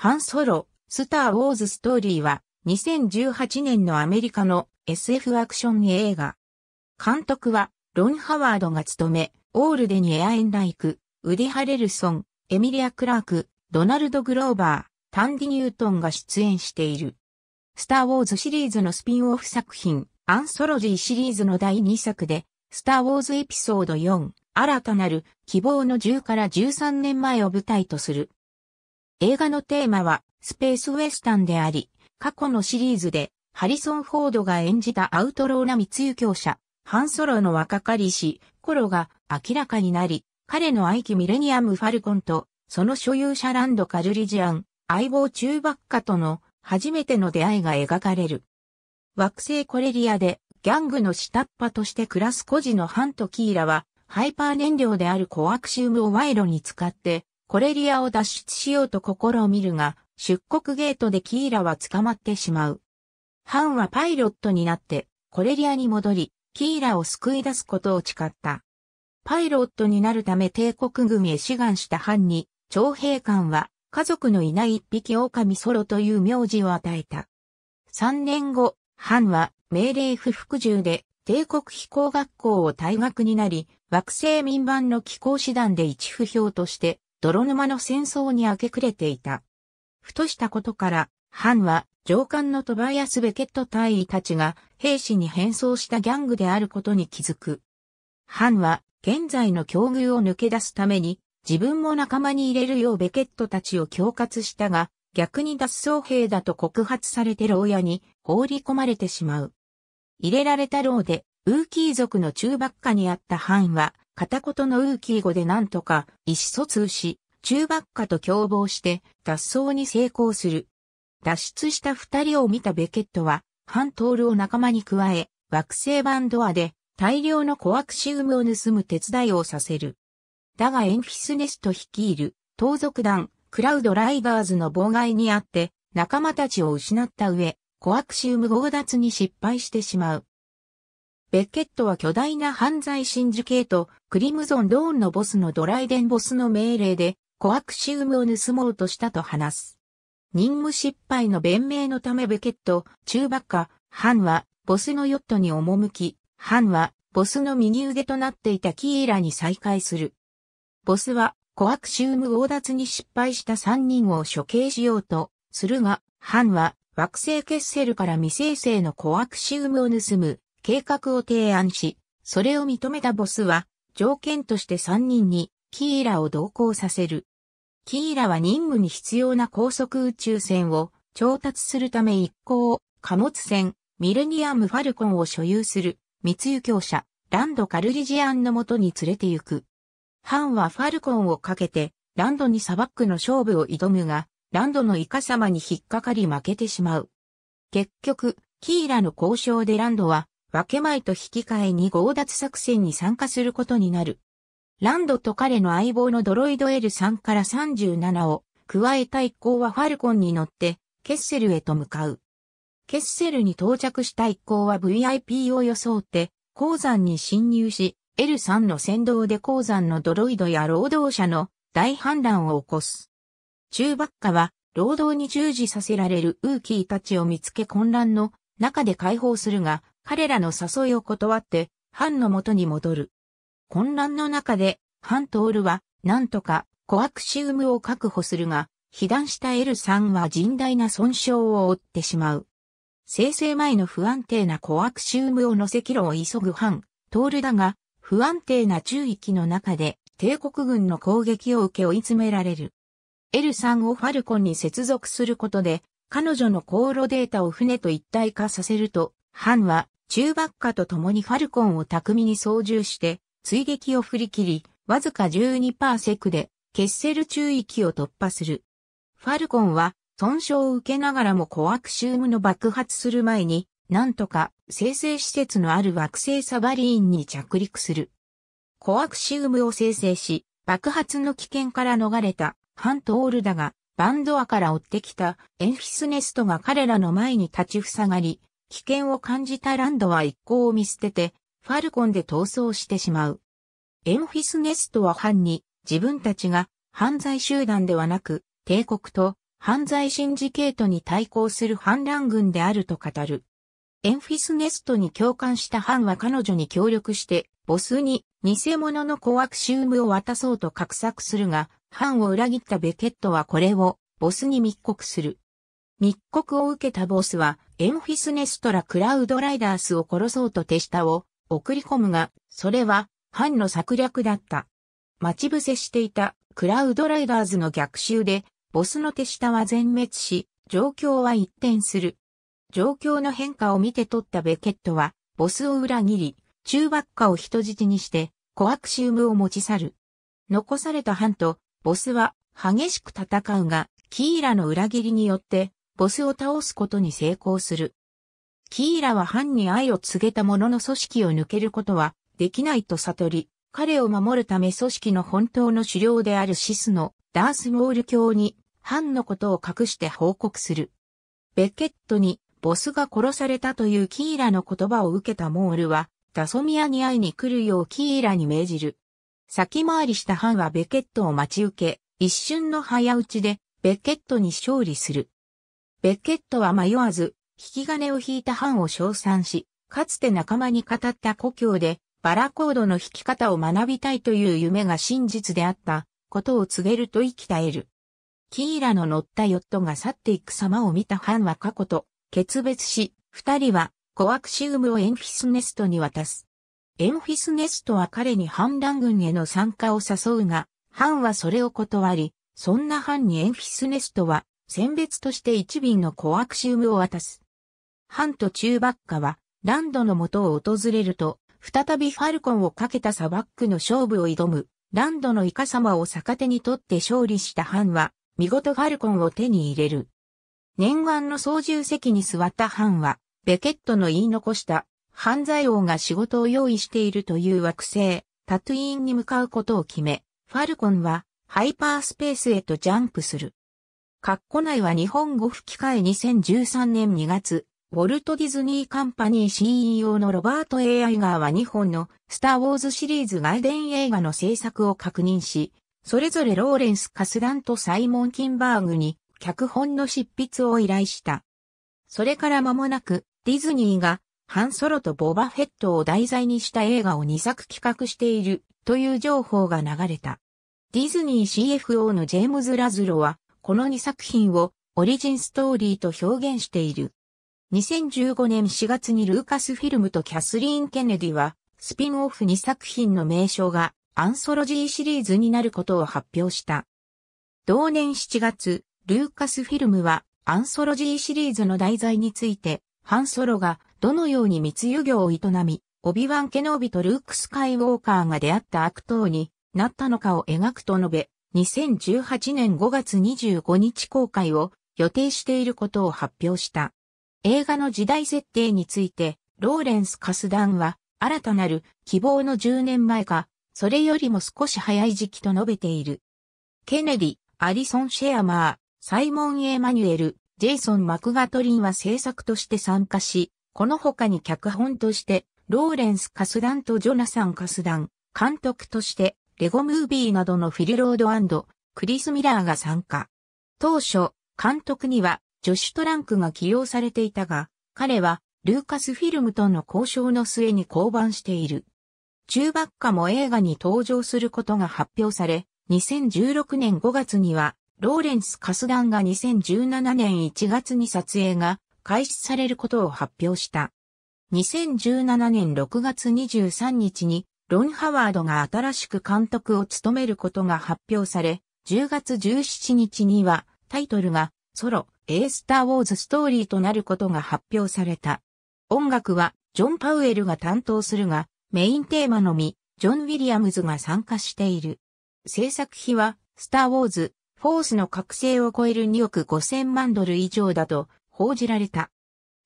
ハンソロ、スター・ウォーズ・ストーリーは2018年のアメリカの SF アクション映画。監督はロン・ハワードが務め、オールデニ・エア・エンライク、ウディ・ハレルソン、エミリア・クラーク、ドナルド・グローバー、タンディ・ニュートンが出演している。スター・ウォーズシリーズのスピンオフ作品、アンソロジーシリーズの第2作で、スター・ウォーズエピソード4、新たなる希望の10から13年前を舞台とする映画のテーマはスペースウェスタンであり、過去のシリーズでハリソン・フォードが演じたアウトローな密輸教者、ハンソロの若かりし、頃が明らかになり、彼の愛機ミレニアム・ファルコンと、その所有者ランド・カルリジアン、相棒中ばっかとの初めての出会いが描かれる。惑星コレリアでギャングの下っ端として暮らす孤児のハンとキーラはハイパー燃料であるコアクシウムを賄賂に使ってコレリアを脱出しようと試みるが、出国ゲートでキーラは捕まってしまう。ハンはパイロットになって、コレリアに戻り、キーラを救い出すことを誓った。パイロットになるため帝国組へ志願したハンに、徴兵官は家族のいない一匹狼ソロという名字を与えた。3年後、ハンは命令不服従で帝国飛行学校を退学になり、惑星民番の機構師団で一不評として泥沼の戦争に明け暮れていた。ふとしたことから、藩は上官のトバイアス・ベケット隊員たちが兵士に変装したギャングであることに気づく。藩は現在の境遇を抜け出すために自分も仲間に入れるようベケットたちを恐喝したが、逆に脱走兵だと告発されて牢屋に放り込まれてしまう。入れられた牢で、ウーキー族の中爆下にあった藩は、片言のウーキー語でなんとか意思疎通し、中ばっかと共謀して脱走に成功する。脱出した二人を見たベケットは、ハントールを仲間に加え、惑星版ドアで大量のコアクシウムを盗む手伝いをさせる。だがエンフィスネスト率いる盗賊団クラウドライバーズの妨害にあって仲間たちを失った上、コアクシウム強奪に失敗してしまう。ベッケットは巨大な犯罪真珠系とクリムゾン・ドーンのボスのドライデンボスの命令で、コアクシウムを盗もうとしたと話す。任務失敗の弁明のためベケット、中爆下、ハンは、ボスのヨットに赴き、ハンは、ボスの右腕となっていたキーラに再会する。ボスは、コアクシウム強奪に失敗した3人を処刑しようと、するが、ハンは、惑星ケッセルから未生成のコアクシウムを盗む計画を提案し、それを認めたボスは、条件として3人に、キーラを同行させる。キーラは任務に必要な高速宇宙船を調達するため一行貨物船ミレニアム・ファルコンを所有する密輸業者ランド・カルリジアンのもとに連れて行く。ハンはファルコンをかけてランドに砂漠の勝負を挑むが、ランドのイカ様に引っかかり負けてしまう。結局、キーラの交渉でランドは分け前と引き換えに強奪作戦に参加することになる。ランドと彼の相棒のドロイド L3 から37を加えた一行はファルコンに乗ってケッセルへと向かう。ケッセルに到着した一行は VIP を装って鉱山に侵入し L3 の先導で鉱山のドロイドや労働者の大反乱を起こす。中爆下は労働に従事させられるウーキーたちを見つけ混乱の中で解放するが、彼らの誘いを断って、ハンの元に戻る。混乱の中で、ハントールは、なんとか、コアクシウムを確保するが、被弾した L さんは甚大な損傷を負ってしまう。生成前の不安定なコアクシウムを乗せキロを急ぐハン、トールだが、不安定な中域の中で、帝国軍の攻撃を受け追い詰められる。L さんをファルコンに接続することで、彼女の航路データを船と一体化させると、ハンは中爆下と共にファルコンを巧みに操縦して、追撃を振り切り、わずか12パーセクで、ケッセル中域を突破する。ファルコンは、損傷を受けながらもコアクシウムの爆発する前に、なんとか生成施設のある惑星サバリーンに着陸する。コアクシウムを生成し、爆発の危険から逃れたハント・オールだが、バンドアから追ってきたエンフィスネストが彼らの前に立ちふさがり、危険を感じたランドは一行を見捨てて、ファルコンで逃走してしまう。エンフィスネストは犯に、自分たちが犯罪集団ではなく、帝国と犯罪シンジケートに対抗する反乱軍であると語る。エンフィスネストに共感した藩は彼女に協力して、ボスに偽物のコアクシウムを渡そうと画策するが、藩を裏切ったベケットはこれをボスに密告する。密告を受けたボスは、エンフィスネストラ・クラウドライダースを殺そうと手下を送り込むが、それは、藩の策略だった。待ち伏せしていたクラウドライダーズの逆襲で、ボスの手下は全滅し、状況は一転する。状況の変化を見て取ったベケットは、ボスを裏切り、中爆っかを人質にして、コアクシウムを持ち去る。残された藩と、ボスは激しく戦うが、キーラの裏切りによって、ボスを倒すことに成功する。キーラは藩に愛を告げた者の組織を抜けることはできないと悟り、彼を守るため組織の本当の首領であるシスのダースモール教に藩のことを隠して報告する。ベケットにボスが殺されたというキーラの言葉を受けたモールはダソミアに会いに来るようキーラに命じる。先回りした藩はベケットを待ち受け、一瞬の早打ちでベケットに勝利する。ベッケットは迷わず、引き金を引いた藩を称賛し、かつて仲間に語った故郷で、バラコードの弾き方を学びたいという夢が真実であったことを告げると生き絶える。キーラの乗ったヨットが去っていく様を見たハンは過去と決別し、二人はコアクシウムをエンフィスネストに渡す。エンフィスネストは彼に反乱軍への参加を誘うが、ハンはそれを断り、そんなハンにエンフィスネストは選別として一瓶のコアクシウムを渡す。ハンと中ュ下バッカは、ランドの元を訪れると、再びファルコンをかけたサバックの勝負を挑む、ランドのイカ様を逆手にとって勝利したハンは、見事ファルコンを手に入れる。念願の操縦席に座ったハンは、ベケットの言い残した、犯罪王が仕事を用意しているという惑星、タトゥイーンに向かうことを決め、ファルコンは、ハイパースペースへとジャンプする。カッコ内は日本語吹き替え2013年2月、ウォルト・ディズニー・カンパニー CEO のロバート・ A・ アイガーは日本のスター・ウォーズシリーズ外伝映画の制作を確認し、それぞれローレンス・カスダンとサイモン・キンバーグに脚本の執筆を依頼した。それから間もなく、ディズニーがハンソロとボバフェットを題材にした映画を2作企画しているという情報が流れた。ディズニー CFO のジェームズ・ラズロは、この2作品をオリジンストーリーと表現している。2015年4月にルーカスフィルムとキャスリーン・ケネディは、スピンオフ2作品の名称がアンソロジーシリーズになることを発表した。同年7月、ルーカスフィルムはアンソロジーシリーズの題材について、ハンソロがどのように密輸業を営み、オビワン・ケノービとルーク・スカイウォーカーが出会った悪党になったのかを描くと述べ、2018年5月25日公開を予定していることを発表した。映画の時代設定について、ローレンス・カスダンは、新たなる希望の10年前か、それよりも少し早い時期と述べている。ケネディ、アリソン・シェアマー、サイモン・エマニュエル、ジェイソン・マクガトリンは制作として参加し、この他に脚本として、ローレンス・カスダンとジョナサン・カスダン、監督として、レゴムービーなどのフィルロードクリス・ミラーが参加。当初、監督にはジョシュ・トランクが起用されていたが、彼はルーカスフィルムとの交渉の末に降板している。中爆下も映画に登場することが発表され、2016年5月には、ローレンス・カスダンが2017年1月に撮影が開始されることを発表した。2017年6月23日にロン・ハワードが新しく監督を務めることが発表され、10月17日にはタイトルがソロ、A スター・ウォーズ・ストーリーとなることが発表された。音楽はジョン・パウエルが担当するが、メインテーマのみ、ジョン・ウィリアムズが参加している。制作費は、スター・ウォーズ、フォースの覚醒を超える2億5000万ドル以上だと報じられた。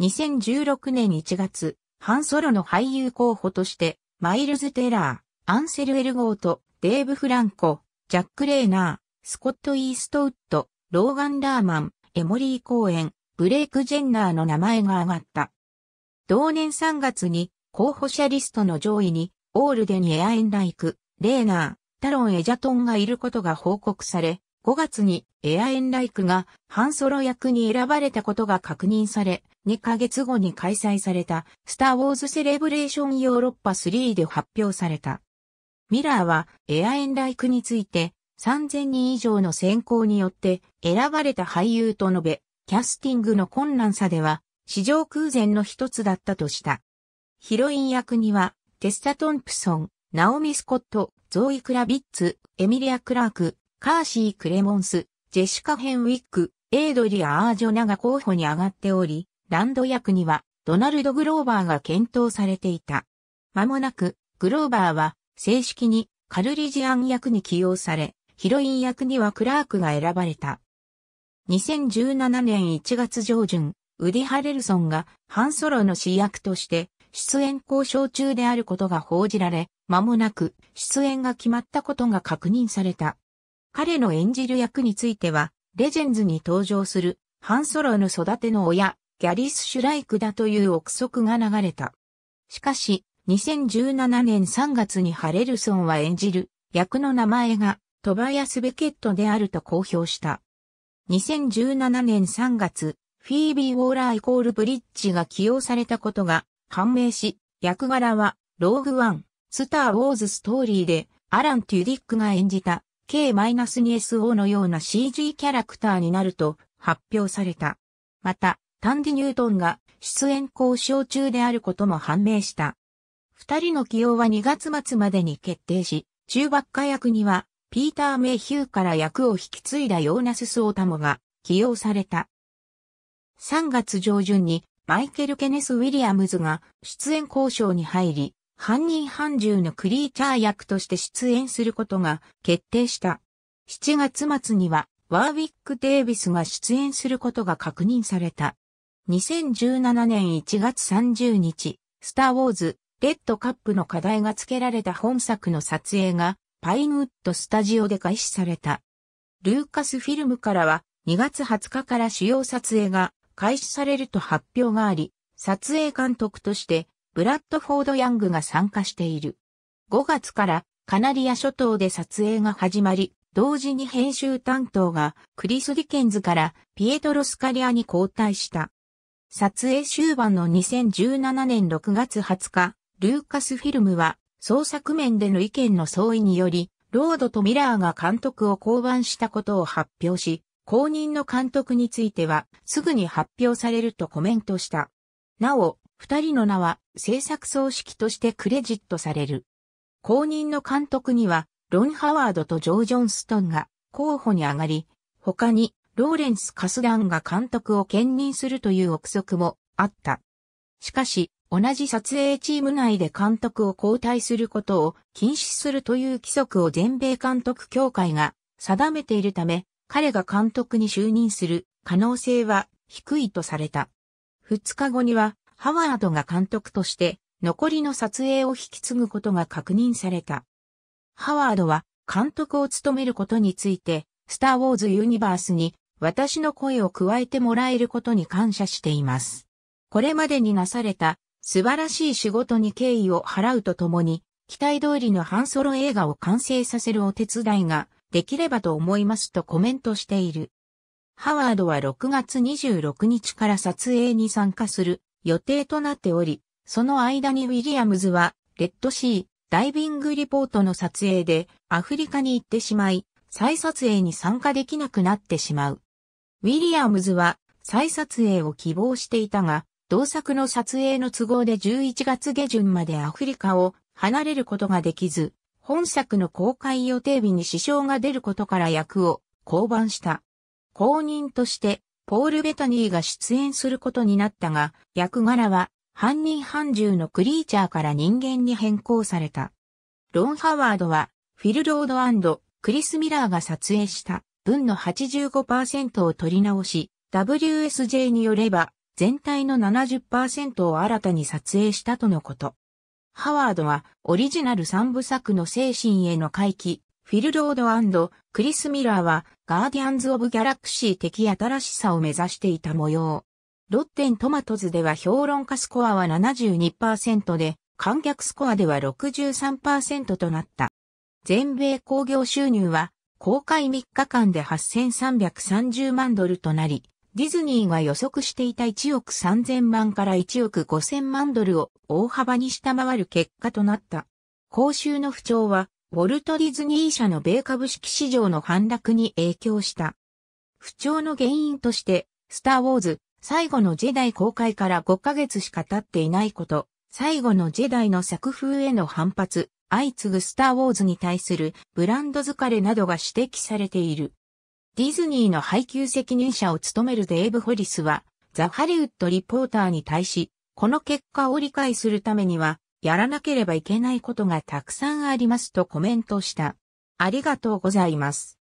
2016年1月、ハンソロの俳優候補としてマイルズ・テラー、アンセル・エルゴート、デーブ・フランコ、ジャック・レーナー、スコット・イーストウッド、ローガン・ラーマン、エモリー・コーエン、ブレイク・ジェンナーの名前が挙がった。同年3月に候補者リストの上位にオールデン・エア・エンライク、レーナー、タロン・エジャトンがいることが報告され、5月にエア・エンライクが半ソロ役に選ばれたことが確認され、2ヶ月後に開催されたスター・ウォーズ・セレブレーション・ヨーロッパ3で発表された。ミラーはエア・エンライクについて3000人以上の選考によって選ばれた俳優と述べ、キャスティングの困難さでは史上空前の一つだったとした。ヒロイン役にはテスタ・トンプソン、ナオミ・スコット、ゾーイ・クラビッツ、エミリア・クラーク、カーシー・クレモンス、ジェシカ・ヘンウィック、エイドリア・アージョナが候補に上がっており、ランド役にはドナルド・グローバーが検討されていた。間もなく、グローバーは正式にカルリジアン役に起用され、ヒロイン役にはクラークが選ばれた。2017年1月上旬、ウディ・ハレルソンがハンソロの主役として出演交渉中であることが報じられ、間もなく出演が決まったことが確認された。彼の演じる役については、レジェンズに登場するハンソロの育ての親、ギャリス・シュライクだという憶測が流れた。しかし、2017年3月にハレルソンは演じる役の名前がトバヤス・ベケットであると公表した。2017年3月、フィービー・ウォーラーイコール・ブリッジが起用されたことが判明し、役柄はローグ・ワン、スター・ウォーズ・ストーリーでアラン・テュディックが演じた K-2SO のような CG キャラクターになると発表された。また、タンディ・ニュートンが出演交渉中であることも判明した。二人の起用は2月末までに決定し、中爆火役には、ピーター・メイヒューから役を引き継いだヨーナス・スオタモが起用された。3月上旬にマイケル・ケネス・ウィリアムズが出演交渉に入り、犯人犯獣のクリーチャー役として出演することが決定した。7月末にはワーウィック・デービスが出演することが確認された。2017年1月30日、スター・ウォーズ、レッドカップの課題が付けられた本作の撮影が、パインウッドスタジオで開始された。ルーカスフィルムからは、2月20日から主要撮影が開始されると発表があり、撮影監督として、ブラッドフォード・ヤングが参加している。5月からカナリア諸島で撮影が始まり、同時に編集担当がクリス・ディケンズからピエトロ・スカリアに交代した。撮影終盤の2017年6月20日、ルーカスフィルムは、創作面での意見の相違により、ロードとミラーが監督を降板したことを発表し、公認の監督については、すぐに発表されるとコメントした。なお、二人の名は制作総指揮としてクレジットされる。公認の監督には、ロン・ハワードとジョー・ジョンストンが候補に上がり、他にローレンス・カスダンが監督を兼任するという憶測もあった。しかし、同じ撮影チーム内で監督を交代することを禁止するという規則を全米監督協会が定めているため、彼が監督に就任する可能性は低いとされた。2日後には、ハワードが監督として残りの撮影を引き継ぐことが確認された。ハワードは監督を務めることについて、スター・ウォーズ・ユニバースに私の声を加えてもらえることに感謝しています。これまでになされた素晴らしい仕事に敬意を払うとともに、期待通りの半ソロ映画を完成させるお手伝いができればと思いますとコメントしている。ハワードは6月26日から撮影に参加する予定となっており、その間にウィリアムズは、レッドシー、ダイビングリポートの撮影でアフリカに行ってしまい、再撮影に参加できなくなってしまう。ウィリアムズは再撮影を希望していたが、同作の撮影の都合で11月下旬までアフリカを離れることができず、本作の公開予定日に支障が出ることから役を降板した。公認として、ポール・ベタニーが出演することになったが、役柄は、半人半獣のクリーチャーから人間に変更された。ロン・ハワードは、フィル・ロードクリス・ミラーが撮影した。分の85%を取り直し、WSJ によれば、全体の70%を新たに撮影したとのこと。ハワードは、オリジナル3部作の精神への回帰、フィルロードクリス・ミラーは、ガーディアンズ・オブ・ギャラクシー的新しさを目指していた模様。ロッテントマトズでは評論家スコアは72%で、観客スコアでは63%となった。全米興行収入は公開3日間で8330万ドルとなり、ディズニーが予測していた1億3000万から1億5000万ドルを大幅に下回る結果となった。公衆の不調は、ウォルト・ディズニー社の米株式市場の反落に影響した。不調の原因として、スター・ウォーズ、最後のジェダイ公開から5ヶ月しか経っていないこと、最後のジェダイの作風への反発、相次ぐスター・ウォーズに対するブランド疲れなどが指摘されている。ディズニーの配給責任者を務めるデーブ・ホリスは、ザ・ハリウッド・リポーターに対し、この結果を理解するためには、やらなければいけないことがたくさんありますとコメントした。ありがとうございます。